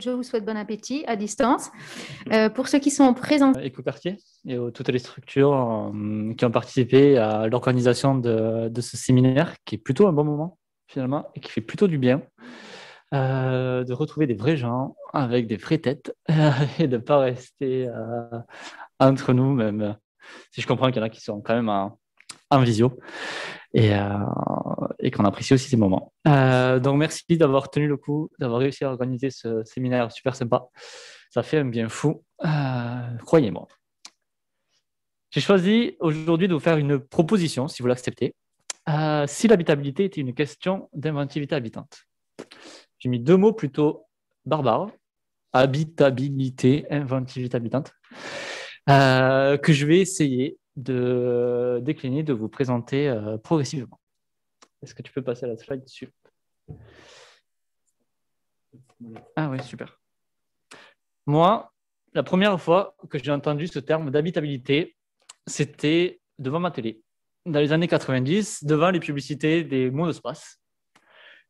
Je vous souhaite bon appétit à distance. Euh, pour ceux qui sont présents. Éco-quartier euh, et toutes les structures euh, qui ont participé à l'organisation de, ce séminaire, qui est plutôt un bon moment finalement et qui fait plutôt du bien de retrouver des vrais gens avec des vraies têtes et de ne pas rester entre nous, même si je comprends qu'il y en a qui sont quand même en visio. Euh, et, qu'on apprécie aussi ces moments. Euh, donc merci d'avoir tenu le coup, d'avoir réussi à organiser ce séminaire super sympa. Ça fait un bien fou, euh, croyez-moi. J'ai choisi aujourd'hui de vous faire une proposition, si vous l'acceptez, si l'habitabilité était une question d'inventivité habitante. J'ai mis deux mots plutôt barbares, habitabilité, inventivité habitante, que je vais essayer de décliner, de vous présenter euh, progressivement. Est-ce que tu peux passer à la slide Ah oui, super. Moi, la première fois que j'ai entendu ce terme d'habitabilité, c'était devant ma télé, dans les années 90, devant les publicités des monospaces,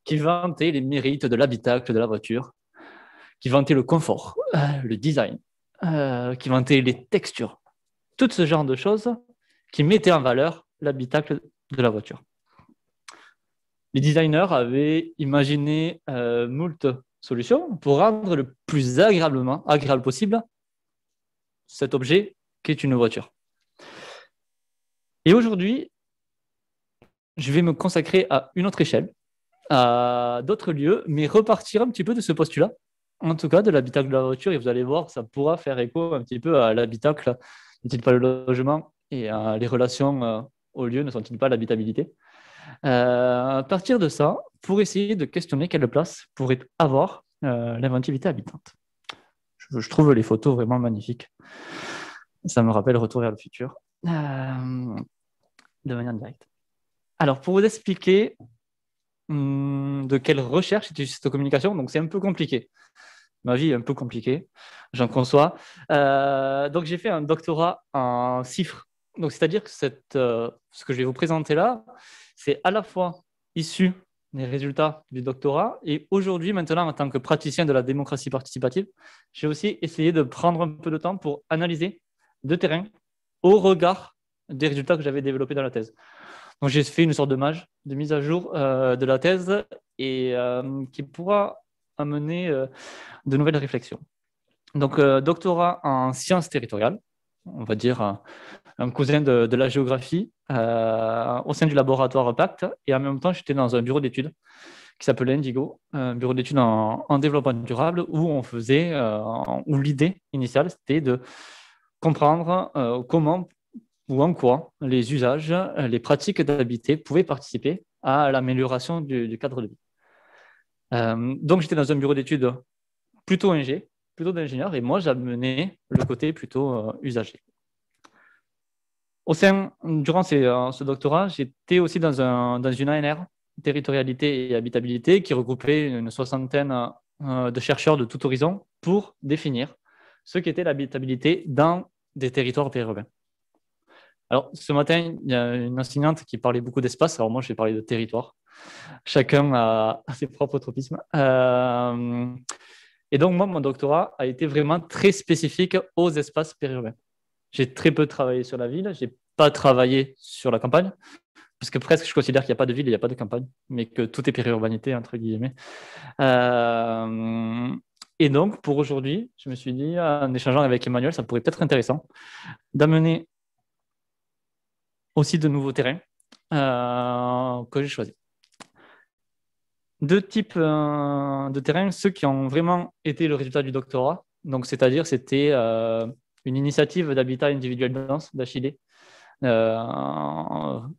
qui vantaient les mérites de l'habitacle de la voiture, qui vantaient le confort, euh, le design, euh, qui vantaient les textures, tout ce genre de choses qui mettaient en valeur l'habitacle de la voiture. Les designers avaient imaginé euh, moult solutions pour rendre le plus agréablement, agréable possible cet objet qui est une voiture. Et aujourd'hui, je vais me consacrer à une autre échelle, à d'autres lieux, mais repartir un petit peu de ce postulat, en tout cas de l'habitacle de la voiture, et vous allez voir, ça pourra faire écho un petit peu à l'habitacle n'est-il pas le logement et euh, les relations euh, au lieu ne sont-ils pas l'habitabilité euh, À partir de ça, pour essayer de questionner quelle place pourrait avoir l'inventivité habitante. Je, trouve les photos vraiment magnifiques. Ça me rappelle Retour vers le futur de manière directe. Alors, pour vous expliquer hmm, de quelle recherche est cette communication, donc c'est un peu compliqué ma vie est un peu compliquée, j'en conçois. Euh, donc j'ai fait un doctorat en chiffres. Donc c'est-à-dire que cette, euh, ce que je vais vous présenter là, c'est à la fois issu des résultats du doctorat et aujourd'hui, maintenant, en tant que praticien de la démocratie participative, j'ai aussi essayé de prendre un peu de temps pour analyser de terrain au regard des résultats que j'avais développés dans la thèse. Donc j'ai fait une sorte de mage, de mise à jour euh, de la thèse et qui pourra à mener euh, de nouvelles réflexions. Donc, euh, doctorat en sciences territoriales, on va dire euh, un cousin de, la géographie, au sein du laboratoire Pacte. Et en même temps, j'étais dans un bureau d'études qui s'appelait Indigo, un bureau d'études en, développement durable, où on faisait, où l'idée initiale, c'était de comprendre comment ou en quoi les usages, les pratiques d'habiter pouvaient participer à l'amélioration du cadre de vie. Euh, donc, j'étais dans un bureau d'études plutôt ingé, plutôt d'ingénieur, et moi, j'amenais le côté plutôt euh, usager. Au sein, durant euh, ce doctorat, j'étais aussi dans, une ANR, territorialité et habitabilité, qui regroupait une soixantaine de chercheurs de tout horizon pour définir ce qu'était l'habitabilité dans des territoires périurbains. Alors, ce matin, il y a une enseignante qui parlait beaucoup d'espace. Alors, moi, je vais parler de territoire. Chacun a ses propres tropismes. Euh, et donc, moi, mon doctorat a été vraiment très spécifique aux espaces périurbains. J'ai très peu travaillé sur la ville, j'ai pas travaillé sur la campagne, parce que presque je considère qu'il n'y a pas de ville, il n'y a pas de campagne, mais que tout est périurbanité, entre guillemets. Euh, et donc, pour aujourd'hui, je me suis dit, en échangeant avec Emmanuel, ça pourrait être intéressant d'amener aussi de nouveaux terrains euh, que j'ai choisis deux types de euh, terrains, ceux qui ont vraiment été le résultat du doctorat. Donc, c'est-à-dire, c'était euh, une initiative d'habitat individuel dense d'HID, euh,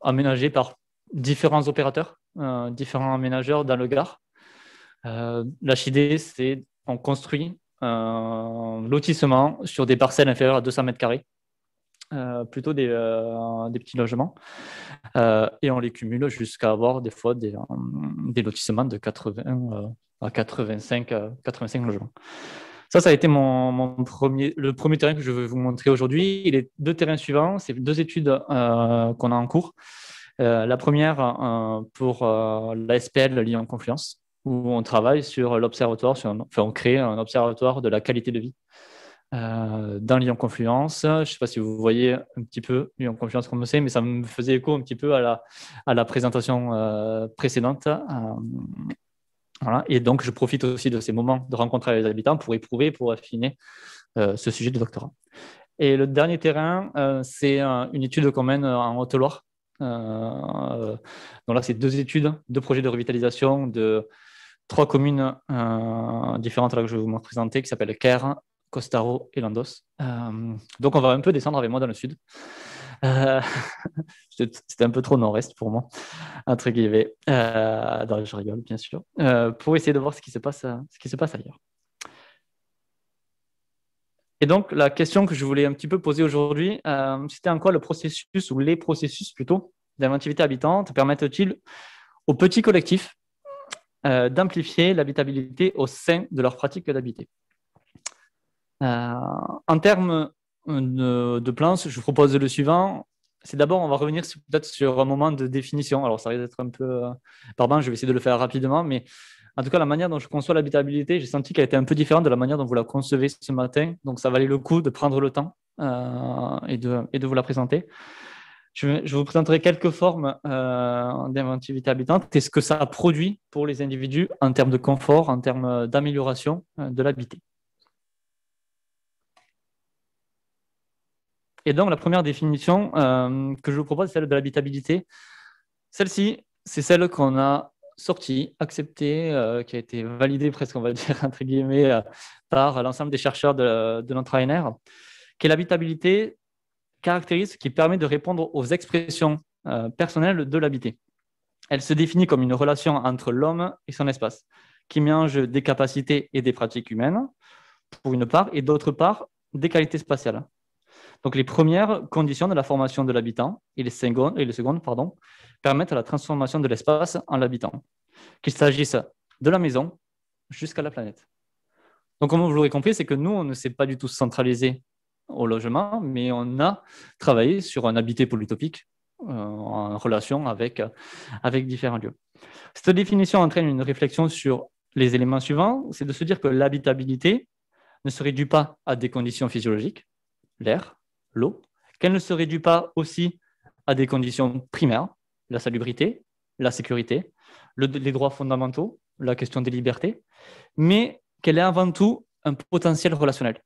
aménagée par différents opérateurs, euh, différents aménageurs dans le Gard. L'HID, c'est on construit un lotissement sur des parcelles inférieures à 200 mètres carrés euh, plutôt euh, des, petits logements. Euh, et on les cumule jusqu'à avoir des fois des, lotissements de 80 à 85, 85 logements. Ça, ça a été mon, premier, le premier terrain que je vais vous montrer aujourd'hui. il est deux terrains suivants, c'est deux études qu'on a en cours. la première pour l'ASPL Lyon Confluence, où on travaille sur l'observatoire, on crée un observatoire de la qualité de vie euh, dans Lyon Confluence. Je ne sais pas si vous voyez un petit peu Lyon Confluence comme sait mais ça me faisait écho un petit peu à la, à la présentation euh, précédente. Euh, Et donc, je profite aussi de ces moments de rencontre avec les habitants pour éprouver, pour affiner ce sujet de doctorat. Et le dernier terrain, c'est une étude qu'on mène en Haute-Loire. donc là, c'est deux études, deux projets de revitalisation de trois communes différentes que je vais vous présenter, qui s'appellent Caire, Costaro et Landos. Euh, donc on va un peu descendre avec moi dans le sud. Euh, c'était un peu trop nord-est pour moi, entre guillemets. Euh, non, je rigole, bien sûr. Euh, pour essayer de voir ce qui, se passe, ce qui se passe ailleurs. Et donc, la question que je voulais un petit peu poser aujourd'hui, c'était en quoi le processus, ou les processus plutôt, d'inventivité habitante permettent-ils aux petits collectifs d'amplifier l'habitabilité au sein de leur pratique d'habiter euh, en termes euh, de, plan je vous propose le suivant. C'est d'abord, on va revenir peut-être sur un moment de définition. Alors, ça risque d'être un peu euh, pardon je vais essayer de le faire rapidement, mais en tout cas, la manière dont je conçois l'habitabilité, j'ai senti qu'elle était un peu différente de la manière dont vous la concevez ce matin. Donc, ça valait le coup de prendre le temps et, de, et, de, vous la présenter. Je, vous présenterai quelques formes euh, d'inventivité habitante et ce que ça a produit pour les individus en termes de confort, en termes d'amélioration de l'habité. Et donc, la première définition euh, que je vous propose, celle de l'habitabilité. Celle-ci, c'est celle, qu'on a sortie, acceptée, euh, qui a été validée presque, on va dire, entre guillemets, euh, par l'ensemble des chercheurs de, de notre ANR, qui est l'habitabilité caractérise qui permet de répondre aux expressions personnelles de l'habité. Elle se définit comme une relation entre l'homme et son espace, qui met des capacités et des pratiques humaines, pour une part, et d'autre part, des qualités spatiales, donc les premières conditions de la formation de l'habitant et les secondes, et les pardon, permettent la transformation de l'espace en l'habitant, qu'il s'agisse de la maison jusqu'à la planète. Donc comme vous l'aurez compris, c'est que nous, on ne s'est pas du tout centralisé au logement, mais on a travaillé sur un habité polytopique euh, en relation avec, avec différents lieux. Cette définition entraîne une réflexion sur les éléments suivants, c'est de se dire que l'habitabilité ne serait réduit pas à des conditions physiologiques, l'air, l'eau, qu'elle ne se réduit pas aussi à des conditions primaires, la salubrité, la sécurité, les droits fondamentaux, la question des libertés, mais qu'elle est avant tout un potentiel relationnel,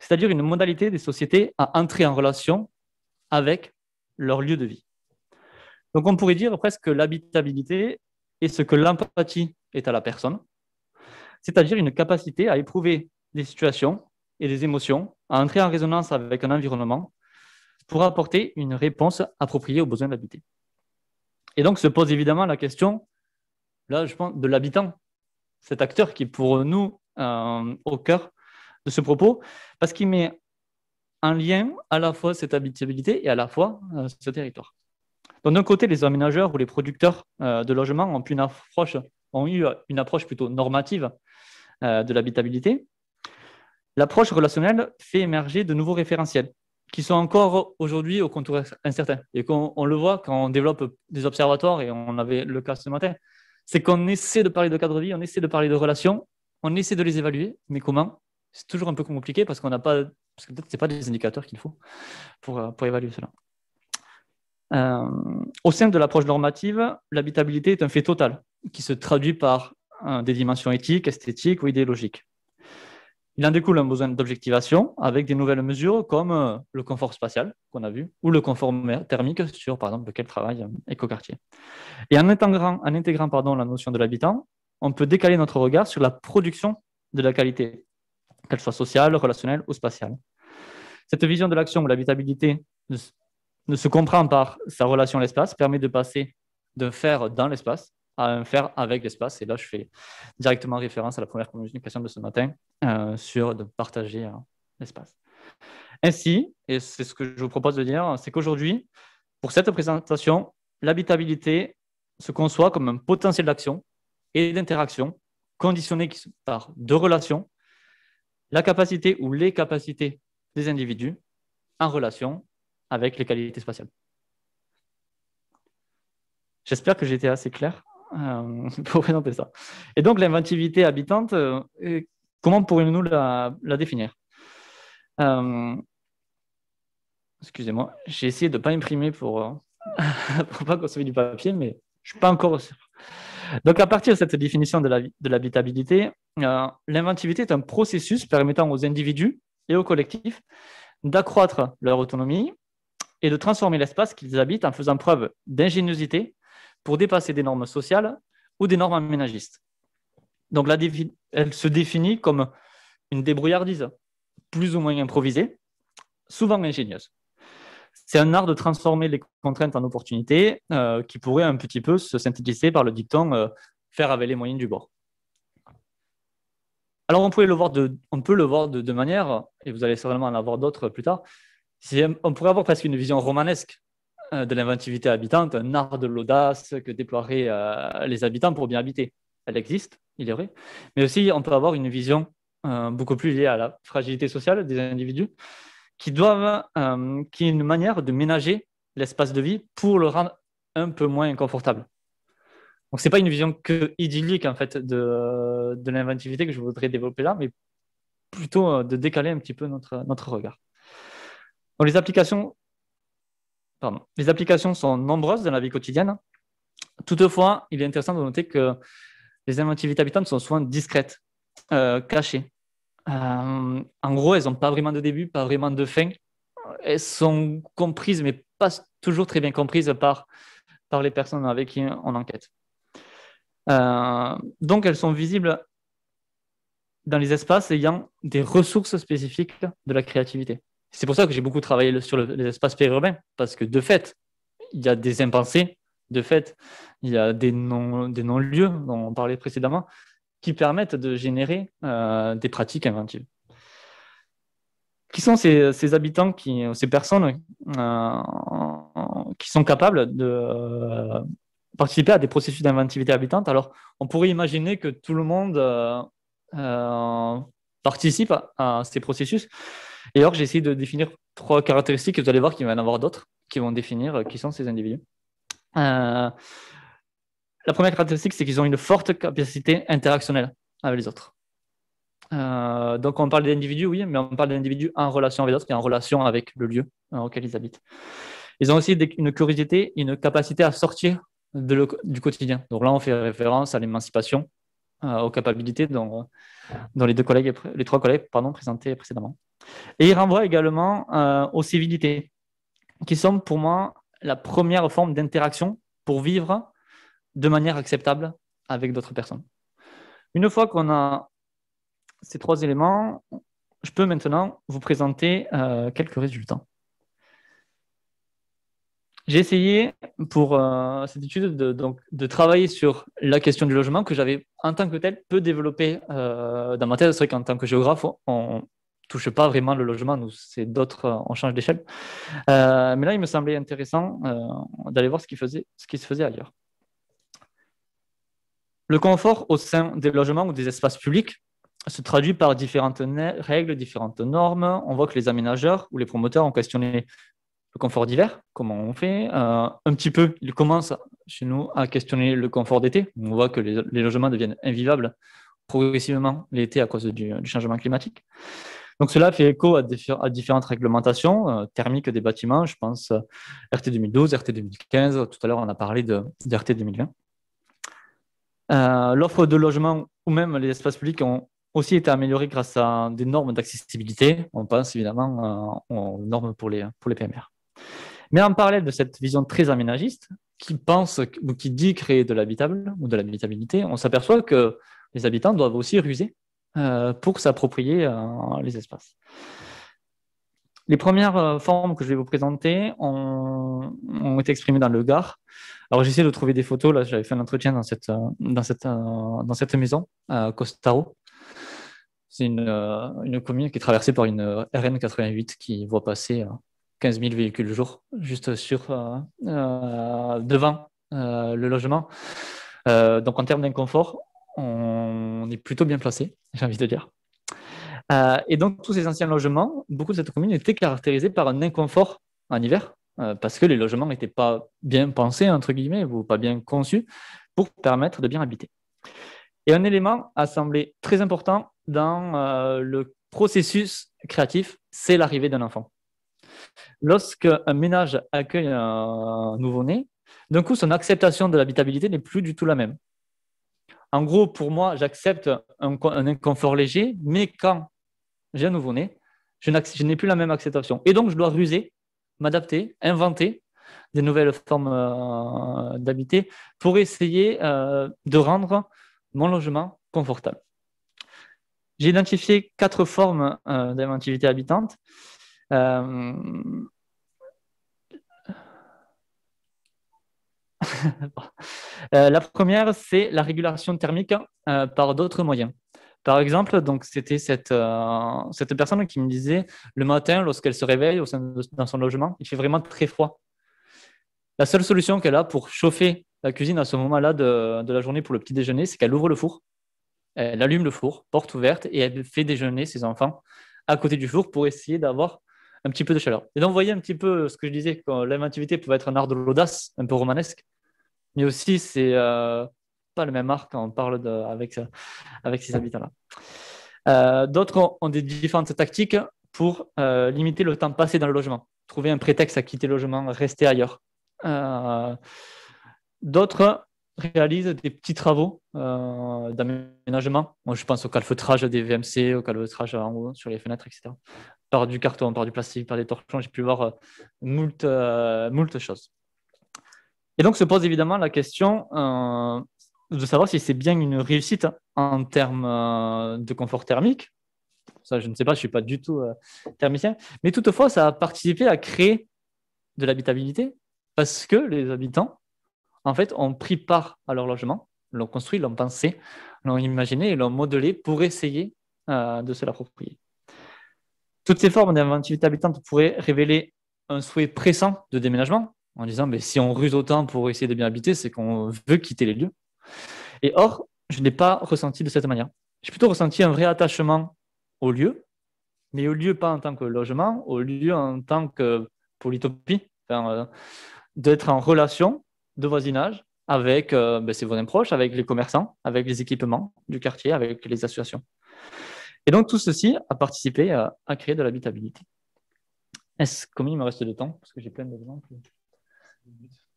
c'est-à-dire une modalité des sociétés à entrer en relation avec leur lieu de vie. Donc on pourrait dire presque l'habitabilité est ce que l'empathie est à la personne, c'est-à-dire une capacité à éprouver des situations et des émotions à entrer en résonance avec un environnement pour apporter une réponse appropriée aux besoins l'habité. Et donc se pose évidemment la question, là je pense, de l'habitant, cet acteur qui est pour nous euh, au cœur de ce propos, parce qu'il met en lien à la fois cette habitabilité et à la fois euh, ce territoire. d'un côté, les aménageurs ou les producteurs euh, de logements ont, pu approche, ont eu une approche plutôt normative de l'habitabilité, L'approche relationnelle fait émerger de nouveaux référentiels qui sont encore aujourd'hui au contour incertain. Et qu'on on le voit quand on développe des observatoires, et on avait le cas ce matin, c'est qu'on essaie de parler de cadre de vie, on essaie de parler de relations, on essaie de les évaluer, mais comment C'est toujours un peu compliqué parce qu'on n'a pas, parce que peut-être c'est pas des indicateurs qu'il faut pour, évaluer cela. Euh, au sein de l'approche normative, l'habitabilité est un fait total qui se traduit par euh, des dimensions éthiques, esthétiques ou idéologiques. Il en découle un besoin d'objectivation avec des nouvelles mesures comme euh, le confort spatial qu'on a vu ou le confort thermique sur, par exemple, lequel travaille euh, Écoquartier. Et en intégrant, en intégrant pardon, la notion de l'habitant, on peut décaler notre regard sur la production de la qualité, qu'elle soit sociale, relationnelle ou spatiale. Cette vision de l'action où l'habitabilité ne se comprend par sa relation à l'espace, permet de passer de faire dans l'espace à faire avec l'espace. Et là, je fais directement référence à la première communication de ce matin euh, sur de partager hein, l'espace. Ainsi, et c'est ce que je vous propose de dire, c'est qu'aujourd'hui, pour cette présentation, l'habitabilité se conçoit comme un potentiel d'action et d'interaction conditionné par deux relations, la capacité ou les capacités des individus en relation avec les qualités spatiales. J'espère que j'ai été assez clair. Euh, pour présenter ça. Et donc l'inventivité habitante, euh, comment pourrions-nous la, définir euh, Excusez-moi, j'ai essayé de ne pas imprimer pour ne pas consommer du papier, mais je ne suis pas encore sûr. Donc à partir de cette définition de l'habitabilité, l'inventivité est un processus permettant aux individus et aux collectifs d'accroître leur autonomie et de transformer l'espace qu'ils habitent en faisant preuve d'ingéniosité, pour dépasser des normes sociales ou des normes aménagistes. Donc la elle se définit comme une débrouillardise, plus ou moins improvisée, souvent ingénieuse. C'est un art de transformer les contraintes en opportunités euh, qui pourrait un petit peu se synthétiser par le dicton euh, faire avec les moyens du bord. Alors on, peut le voir de, on peut le voir de, manière, et vous allez certainement en avoir d'autres plus tard, on pourrait avoir presque une vision romanesque euh, de l'inventivité habitante, un art de l'audace que déploieraient euh, les habitants pour bien habiter. Elle existe, il est vrai. Mais aussi, on peut avoir une vision euh, beaucoup plus liée à la fragilité sociale des individus, qui, doivent, qui est une manière de ménager l'espace de vie pour le rendre un peu moins inconfortable. Donc, ce n'est pas une vision que idyllique en fait, de, l'inventivité que je voudrais développer là, mais plutôt de décaler un petit peu notre, notre regard. les applications les applications sont nombreuses dans la vie quotidienne. Toutefois, il est intéressant de noter que les inventivités habitantes sont souvent discrètes, euh, cachées. Euh, en gros, elles n'ont pas vraiment de début, pas vraiment de fin. Elles sont comprises, mais pas toujours très bien comprises par, par les personnes avec qui on enquête. Euh, donc, elles sont visibles dans les espaces ayant des ressources spécifiques de la créativité. C'est pour ça que j'ai beaucoup travaillé sur les espaces périurbains, parce que de fait, il y a des impensés, de fait, il y a des non-lieux dont on parlait précédemment, qui permettent de générer euh, des pratiques inventives. Qui sont ces, habitants, qui, euh, ces personnes euh, qui sont capables de participer à des processus d'inventivité habitante Alors, on pourrait imaginer que tout le monde participe à ces processus, et alors, j'ai essayé de définir trois caractéristiques et vous allez voir qu'il va y en avoir d'autres qui vont définir euh, qui sont ces individus. Euh, la première caractéristique, c'est qu'ils ont une forte capacité interactionnelle avec les autres. Euh, donc, on parle d'individus, oui, mais on parle d'individus en relation avec d'autres et en relation avec le lieu auquel ils habitent. Ils ont aussi une curiosité, une capacité à sortir du quotidien. Donc là, on fait référence à l'émancipation, aux capacités dont, les deux collègues, les trois collègues, pardon, présentaient précédemment. Et il renvoie également euh, aux civilités, qui sont pour moi la première forme d'interaction pour vivre de manière acceptable avec d'autres personnes. Une fois qu'on a ces trois éléments, je peux maintenant vous présenter euh, quelques résultats. J'ai essayé pour euh, cette étude de, donc, de, travailler sur la question du logement que j'avais en tant que tel peu développé dans ma thèse. C'est qu'en tant que géographe, on, touche pas vraiment le logement, nous, c'est d'autres, euh, on change d'échelle. Euh, mais là, il me semblait intéressant euh, d'aller voir ce qui, faisait, ce qui se faisait ailleurs. Le confort au sein des logements ou des espaces publics se traduit par différentes règles, différentes normes. On voit que les aménageurs ou les promoteurs ont questionné le confort d'hiver, comment on fait. un petit peu, ils commencent chez nous à questionner le confort d'été. On voit que les, logements deviennent invivables progressivement l'été à cause du changement climatique cela fait écho à, différentes réglementations euh, thermiques des bâtiments, je pense RT 2012, RT 2015, tout à l'heure on a parlé de, RT 2020. Euh, l'offre de logements ou même les espaces publics ont aussi été améliorés grâce à des normes d'accessibilité. On pense évidemment euh, aux normes pour les, PMR. Mais en parallèle de cette vision très aménagiste, qui pense ou qui dit créer de l'habitable ou de l'habitabilité, on s'aperçoit que les habitants doivent aussi ruser euh, pour s'approprier euh, les espaces. Les premières euh, formes que je vais vous présenter ont, été exprimées dans le Gard. Alors j'essaie de trouver des photos, là j'avais fait un entretien dans cette, maison, à Costaro. C'est une, commune qui est traversée par une RN88 qui voit passer 15 000 véhicules le jour, juste sur, devant le logement. donc en termes d'inconfort, on est plutôt bien placé, j'ai envie de dire. Euh, et donc, tous ces anciens logements, beaucoup de cette commune étaient caractérisés par un inconfort en hiver, euh, parce que les logements n'étaient pas bien pensés, entre guillemets, ou pas bien conçus, pour permettre de bien habiter. Et un élément a semblé très important dans euh, le processus créatif, c'est l'arrivée d'un enfant. Lorsqu'un ménage accueille un nouveau-né, d'un coup, son acceptation de l'habitabilité n'est plus du tout la même. En gros, pour moi, j'accepte un, inconfort léger, mais quand j'ai un nouveau-né, je n'ai plus la même acceptation. Et donc, je dois ruser, m'adapter, inventer des nouvelles formes euh, d'habiter pour essayer euh, de rendre mon logement confortable. J'ai identifié quatre formes euh, d'inventivité habitante. Euh, la première, c'est la régulation thermique euh, par d'autres moyens. Par exemple, donc c'était cette, euh, cette personne qui me disait le matin, lorsqu'elle se réveille au dans son logement, il fait vraiment très froid. La seule solution qu'elle a pour chauffer la cuisine à ce moment-là de, de, la journée pour le petit déjeuner, c'est qu'elle ouvre le four, elle allume le four, porte ouverte, et elle fait déjeuner ses enfants à côté du four pour essayer d'avoir un petit peu de chaleur. Et donc, vous voyez un petit peu ce que je disais, que l'inventivité pouvait être un art de l'audace, un peu romanesque mais aussi c'est n'est euh, pas le même art quand on parle euh, avec, ces habitants-là. Euh, d'autres ont, des différentes tactiques pour limiter le temps passé dans le logement, trouver un prétexte à quitter le logement, rester ailleurs. D'autres réalisent des petits travaux d'aménagement. je pense au calfeutrage des VMC, au calfeutrage en haut, sur les fenêtres, etc. Par du carton, par du plastique, par des torchons, j'ai pu voir moult, moult choses. Et donc se pose évidemment la question euh, de savoir si c'est bien une réussite en termes euh, de confort thermique. Ça, je ne sais pas, je ne suis pas du tout euh, thermicien. Mais toutefois, ça a participé à créer de l'habitabilité parce que les habitants, en fait, ont pris part à leur logement, l'ont construit, l'ont pensé, l'ont imaginé et l'ont modelé pour essayer de se l'approprier. Toutes ces formes d'inventivité habitante pourraient révéler un souhait pressant de déménagement, en disant mais si on ruse autant pour essayer de bien habiter, c'est qu'on veut quitter les lieux. Et or, je n'ai pas ressenti de cette manière. J'ai plutôt ressenti un vrai attachement au lieu, mais au lieu pas en tant que logement, au lieu en tant que polytopie, euh, d'être en relation de voisinage avec euh, ben, ses voisins proches, avec les commerçants, avec les équipements du quartier, avec les associations. Et donc tout ceci a participé à, créer de l'habitabilité. Est-ce, comme il me reste de temps, parce que j'ai plein d'exemples.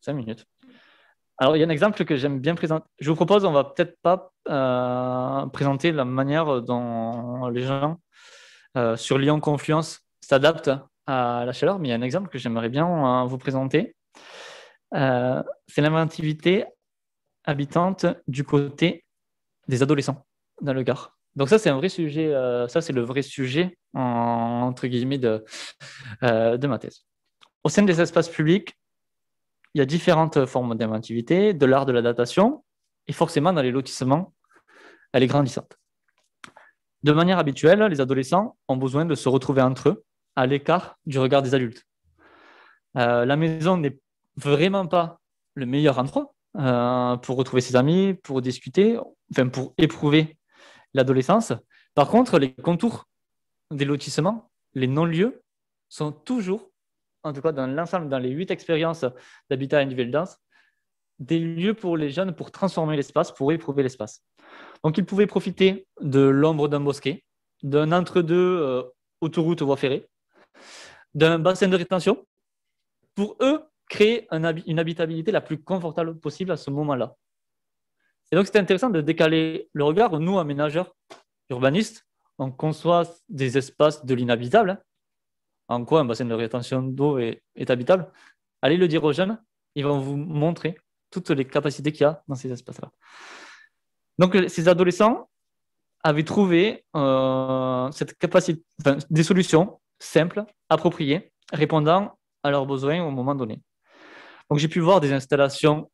Cinq minutes. Alors, il y a un exemple que j'aime bien présenter. Je vous propose, on va peut-être pas euh, présenter la manière dont les gens euh, sur Lyon Confluence s'adaptent à la chaleur, mais il y a un exemple que j'aimerais bien euh, vous présenter. C'est l'inventivité habitante du côté des adolescents dans le Gard. Donc ça, c'est un vrai sujet. ça, c'est le vrai sujet entre guillemets de, de ma thèse. Au sein des espaces publics, il y a différentes formes d'inventivité, de l'art de la datation, et forcément, dans les lotissements, elle est grandissante. De manière habituelle, les adolescents ont besoin de se retrouver entre eux, à l'écart du regard des adultes. Euh, la maison n'est vraiment pas le meilleur endroit euh, pour retrouver ses amis, pour discuter, enfin pour éprouver l'adolescence. Par contre, les contours des lotissements, les non-lieux, sont toujours en tout cas dans l'ensemble, dans les huit expériences d'habitat individuel dense, des lieux pour les jeunes pour transformer l'espace, pour éprouver l'espace. Donc, ils pouvaient profiter de l'ombre d'un bosquet, d'un entre-deux euh, autoroute voie ferrée, d'un bassin de rétention, pour eux créer une habitabilité la plus confortable possible à ce moment-là. Et donc, c'était intéressant de décaler le regard. Nous, aménageurs urbanistes, on conçoit des espaces de l'inhabitable, hein, en quoi un bassin de rétention d'eau est, habitable, allez le dire aux jeunes, ils vont vous montrer toutes les capacités qu'il y a dans ces espaces-là. Donc ces adolescents avaient trouvé euh, cette capacité, des solutions simples, appropriées, répondant à leurs besoins au moment donné. Donc j'ai pu voir des installations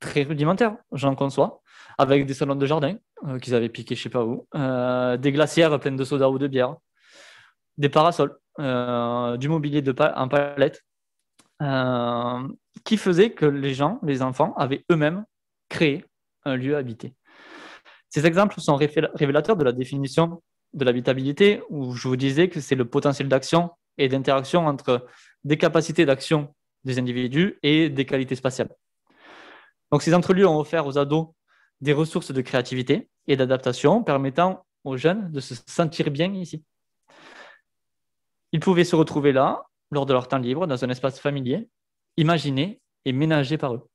très rudimentaires, j'en conçois, avec des salons de jardin euh, qu'ils avaient piqués je ne sais pas où, euh, des glacières pleines de soda ou de bière, des parasols, euh, du mobilier de pa en palette euh, qui faisait que les gens, les enfants, avaient eux-mêmes créé un lieu habité. Ces exemples sont révélateurs de la définition de l'habitabilité, où je vous disais que c'est le potentiel d'action et d'interaction entre des capacités d'action des individus et des qualités spatiales. Donc ces entrelieux ont offert aux ados des ressources de créativité et d'adaptation permettant aux jeunes de se sentir bien ici. Ils pouvaient se retrouver là, lors de leur temps libre, dans un espace familier, imaginé et ménagé par eux.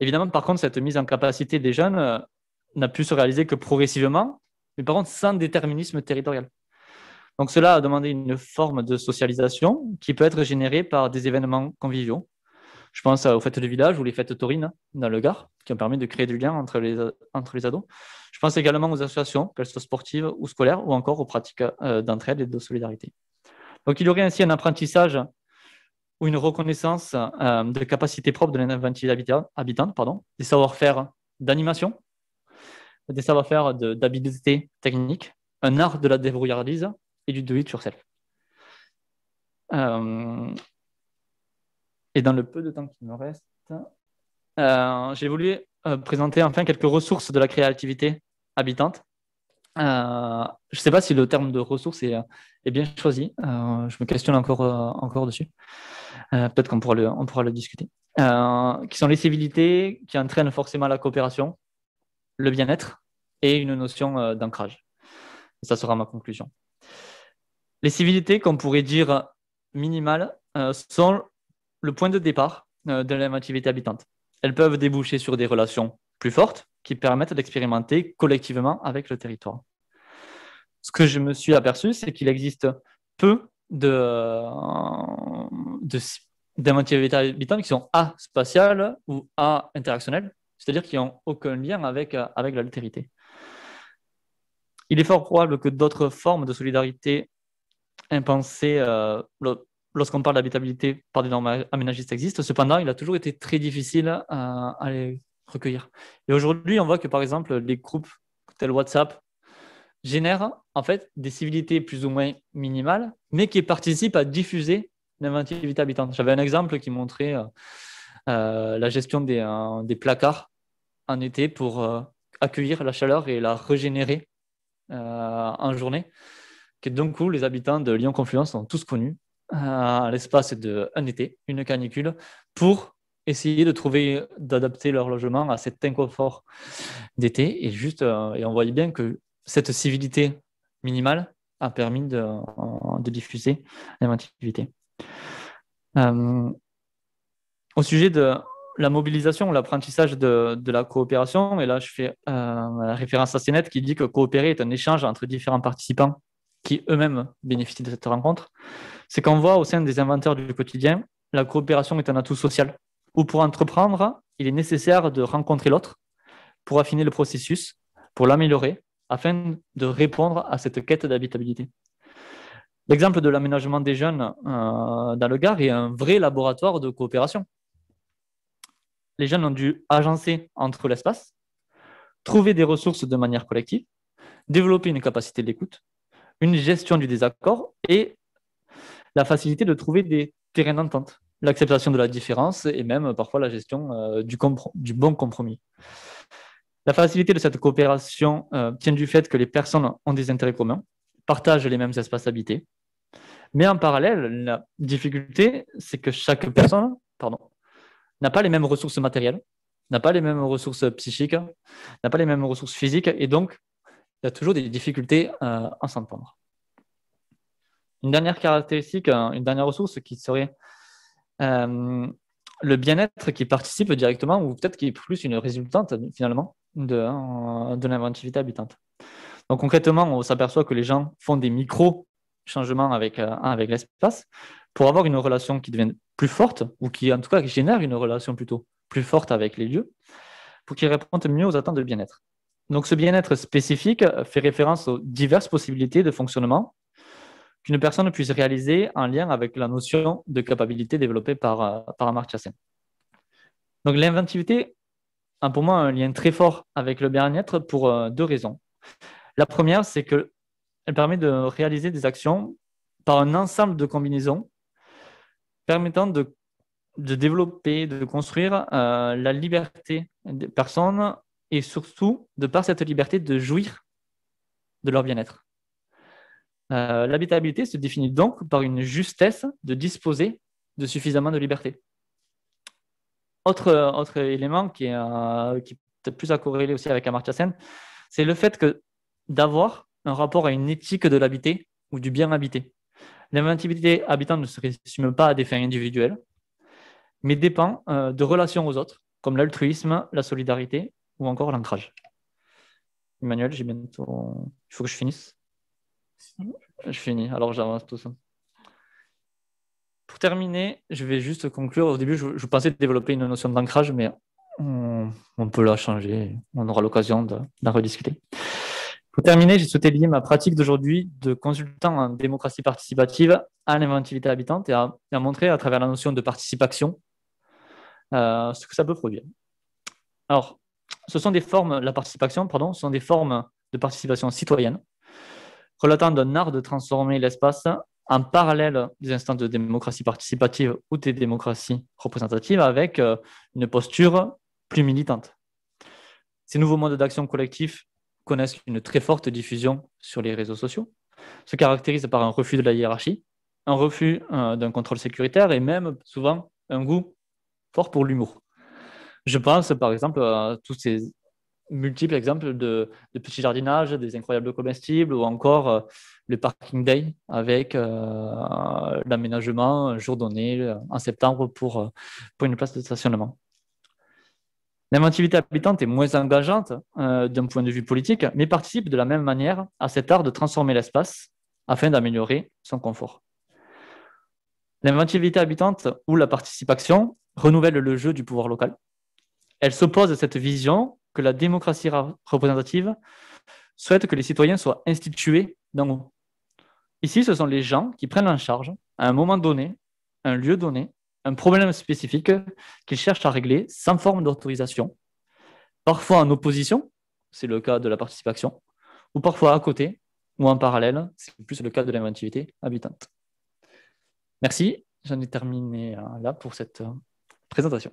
Évidemment, par contre, cette mise en capacité des jeunes euh, n'a pu se réaliser que progressivement, mais par contre sans déterminisme territorial. Donc cela a demandé une forme de socialisation qui peut être générée par des événements conviviaux, je pense aux fêtes de village ou les fêtes taurines dans le Gard, qui ont permis de créer du lien entre les, entre les ados. Je pense également aux associations, qu'elles soient sportives ou scolaires, ou encore aux pratiques euh, d'entraide et de solidarité. Donc, il y aurait ainsi un apprentissage ou une reconnaissance euh, de capacités propres de l'inventivité habitante, pardon, des savoir-faire d'animation, des savoir-faire d'habilité technique, un art de la débrouillardise et du do-it-yourself. Euh, et dans le peu de temps qu'il me reste, euh, j'ai voulu euh, présenter enfin quelques ressources de la créativité habitante. Euh, je ne sais pas si le terme de ressources est, bien choisi. je me questionne encore, encore dessus. Peut-être qu'on pourra, le, on pourra le discuter. qui sont les civilités qui entraînent forcément la coopération, le bien-être et une notion d'ancrage. Ça sera ma conclusion. Les civilités qu'on pourrait dire minimales sont le point de départ euh, de l'inventivité habitante. Elles peuvent déboucher sur des relations plus fortes qui permettent d'expérimenter collectivement avec le territoire. Ce que je me suis aperçu, c'est qu'il existe peu de, de qui sont A spatiales ou A interactionnelles, c'est-à-dire qui n'ont aucun lien avec, euh, avec l'altérité. Il est fort probable que d'autres formes de solidarité impensées euh, lorsqu'on parle d'habitabilité par des normes aménagistes existent. Cependant, il a toujours été très difficile à, les recueillir. Et aujourd'hui, on voit que, par exemple, les groupes tels WhatsApp génèrent en fait des civilités plus ou moins minimales, mais qui participent à diffuser l'inventivité habitante. J'avais un exemple qui montrait euh, euh, la gestion des, euh, des, placards en été pour accueillir la chaleur et la régénérer en journée. que donc, coup, les habitants de Lyon Confluence ont tous connus à l'espace d'un été, une canicule, pour essayer de trouver, d'adapter leur logement à cet inconfort d'été. Et juste, euh, et on voyait bien que cette civilité minimale a permis de, euh, diffuser l'inventivité. Euh, au sujet de la mobilisation, l'apprentissage de, la coopération, et là je fais la référence à Sénède qui dit que coopérer est un échange entre différents participants qui eux-mêmes bénéficient de cette rencontre, c'est qu'on voit au sein des inventeurs du quotidien, la coopération est un atout social, où pour entreprendre, il est nécessaire de rencontrer l'autre pour affiner le processus, pour l'améliorer, afin de répondre à cette quête d'habitabilité. L'exemple de l'aménagement des jeunes euh, dans le Gard est un vrai laboratoire de coopération. Les jeunes ont dû agencer entre l'espace, trouver des ressources de manière collective, développer une capacité d'écoute, une gestion du désaccord et la facilité de trouver des terrains d'entente, l'acceptation de la différence et même euh, parfois la gestion euh, du, bon compromis. La facilité de cette coopération euh, tient du fait que les personnes ont des intérêts communs, partagent les mêmes espaces habités. Mais en parallèle, la difficulté, c'est que chaque personne n'a pas les mêmes ressources matérielles, n'a pas les mêmes ressources psychiques, n'a pas les mêmes ressources physiques, et donc il y a toujours des difficultés euh, à à s'entendre. Une dernière caractéristique, euh, une dernière ressource qui serait euh, le bien-être qui participe directement ou peut-être qui est plus une résultante finalement de, de l'inventivité habitante. Donc concrètement, on s'aperçoit que les gens font des micro-changements avec, avec l'espace pour avoir une relation qui devienne plus forte ou qui en tout cas génère une relation plutôt plus forte avec les lieux pour qu'ils répondent mieux aux attentes de bien-être. Donc ce bien-être spécifique fait référence aux diverses possibilités de fonctionnement qu'une personne puisse réaliser en lien avec la notion de capacité développée par, euh, par Amartya Sen. Donc l'inventivité a pour moi un lien très fort avec le bien-être pour euh, deux raisons. La première, c'est qu'elle permet de réaliser des actions par un ensemble de combinaisons permettant de, développer, de construire euh, la liberté des personnes et surtout de par cette liberté de jouir de leur bien-être. Euh, l'habitabilité se définit donc par une justesse de disposer de suffisamment de liberté. Autre, autre élément qui est, euh, qui plus à corréler aussi avec Amartya Sen, c'est le fait que d'avoir un rapport à une éthique de l'habité ou du bien habité. L'inventivité habitante ne se résume pas à des fins individuelles, mais dépend euh, de relations aux autres, comme l'altruisme, la solidarité ou encore l'ancrage. Emmanuel, j'ai bientôt. Il faut que je finisse. Je finis, alors j'avance tout ça. Pour terminer, je vais juste conclure. Au début, je, pensais développer une notion d'ancrage, mais on, peut la changer. On aura l'occasion d'en rediscuter. Pour terminer, j'ai souhaité lier ma pratique d'aujourd'hui de consultant en démocratie participative à l'inventivité habitante et à, montrer à travers la notion de participation euh, ce que ça peut produire. Alors, ce sont des formes, la participation, pardon, sont des formes de participation citoyenne relatant d'un art de transformer l'espace en parallèle des instances de démocratie participative ou des démocraties représentatives avec euh, une posture plus militante. Ces nouveaux modes d'action collectif connaissent une très forte diffusion sur les réseaux sociaux, se caractérisent par un refus de la hiérarchie, un refus euh, d'un contrôle sécuritaire et même souvent un goût fort pour l'humour. Je pense par exemple à tous ces multiples exemples de, petits jardinages, des incroyables comestibles ou encore euh, le parking day avec euh, l'aménagement un euh, jour donné en septembre pour, pour une place de stationnement. L'inventivité habitante est moins engageante d'un point de vue politique, mais participe de la même manière à cet art de transformer l'espace afin d'améliorer son confort. L'inventivité habitante ou la participation renouvelle le jeu du pouvoir local elle s'oppose à cette vision que la démocratie représentative souhaite que les citoyens soient institués dans haut. Ici, ce sont les gens qui prennent en charge, à un moment donné, un lieu donné, un problème spécifique qu'ils cherchent à régler sans forme d'autorisation, parfois en opposition, c'est le cas de la participation, ou parfois à côté ou en parallèle, c'est plus le cas de l'inventivité habitante. Merci, j'en ai terminé euh, là pour cette euh, présentation.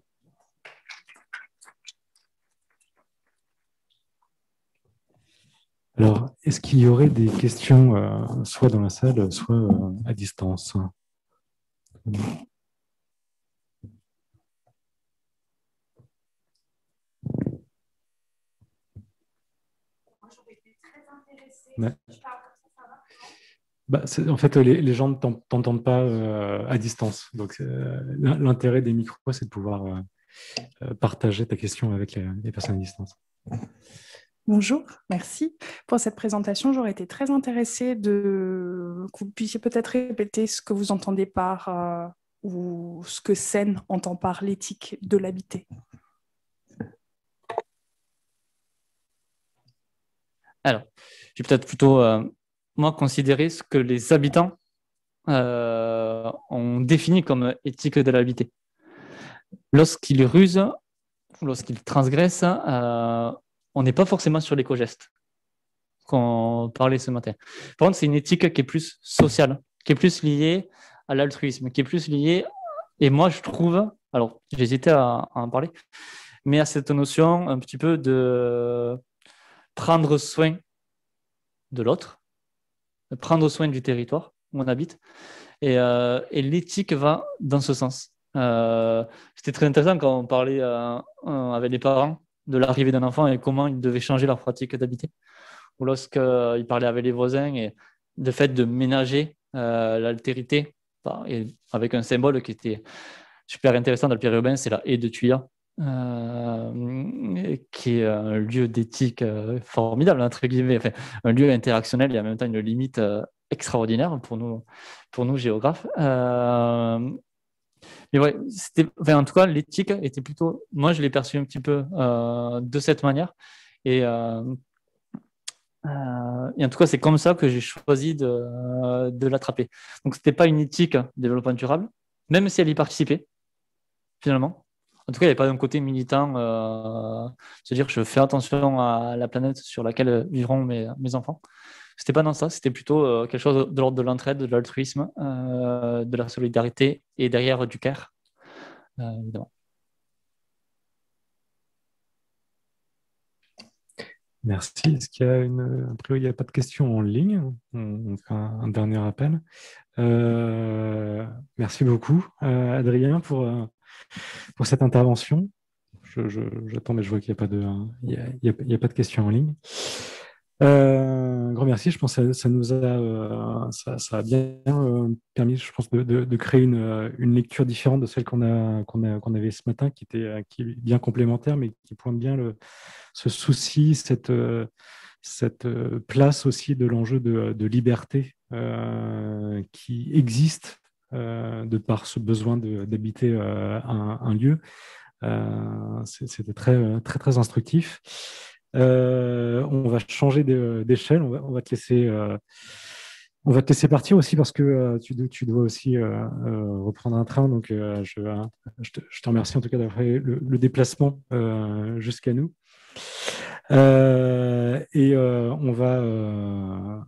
Alors, est-ce qu'il y aurait des questions, euh, soit dans la salle, soit euh, à distance bah, en fait, les, gens ne t'entendent pas euh, à distance. Donc, l'intérêt des micros, c'est de pouvoir partager ta question avec les personnes à distance. Bonjour, merci pour cette présentation. J'aurais été très intéressée de que vous puissiez peut-être répéter ce que vous entendez par euh, ou ce que Sen entend par l'éthique de l'habité. Alors, j'ai peut-être plutôt euh, moi considérer ce que les habitants euh, ont défini comme éthique de l'habité. Lorsqu'ils rusent, lorsqu'ils transgressent, on n'est pas forcément sur l'éco-geste qu'on parlait ce matin. Par contre, c'est une éthique qui est plus sociale, qui est plus liée à l'altruisme, qui est plus liée, et moi je trouve, alors j'hésitais à, à en parler, mais à cette notion un petit peu de prendre soin de l'autre, de prendre soin du territoire où on habite. Et, euh, l'éthique va dans ce sens. Euh, c'était très intéressant quand on parlait euh, avec les parents de l'arrivée d'un enfant et comment ils devaient changer leur pratique d'habiter. Ou lorsqu'ils euh, parlaient avec les voisins et de fait de ménager euh, l'altérité bah, avec un symbole qui était super intéressant dans le Pierre c'est la haie de Thuya, euh, qui est un lieu d'éthique euh, formidable, entre guillemets, enfin, un lieu interactionnel et en même temps une limite extraordinaire pour nous, pour nous géographes. Mais c'était, en tout cas, l'éthique était plutôt. Moi, je l'ai perçue un petit peu euh, de cette manière. Euh, euh, et, en tout cas, c'est comme ça que j'ai choisi de, de l'attraper. Donc, ce n'était pas une éthique développement durable, même si elle y participait, finalement. En tout cas, il n'y avait pas d'un côté militant, c'est-à-dire que je fais attention à la planète sur laquelle vivront mes, mes enfants. C'était pas dans ça, c'était plutôt euh, quelque chose de l'ordre de l'entraide, de l'altruisme, euh, de la solidarité et derrière du care, euh, évidemment. Merci. Est-ce qu'il y a une. il n'y a pas de questions en ligne. On, fait un, dernier appel. merci beaucoup, Adrien, pour, pour cette intervention. J'attends, mais je vois qu'il n'y a, pas de, hein, a pas de questions en ligne. Euh, grand merci, je pense que ça, nous a, euh, ça, ça, a bien euh, permis, je pense, de, de, de créer une, euh, une, lecture différente de celle qu'on a, qu'on qu'on avait ce matin, qui était qui est bien complémentaire, mais qui pointe bien le, ce souci, cette, cette place aussi de l'enjeu de, de liberté qui existe de par ce besoin d'habiter un, un, lieu. C'était très, très, très instructif. Euh, on va changer d'échelle, on, on va, te laisser. Euh, on va te laisser partir aussi parce que euh, tu, dois aussi reprendre un train. Donc, hein, je, te, remercie en tout cas d'avoir fait le, déplacement jusqu'à nous. et on va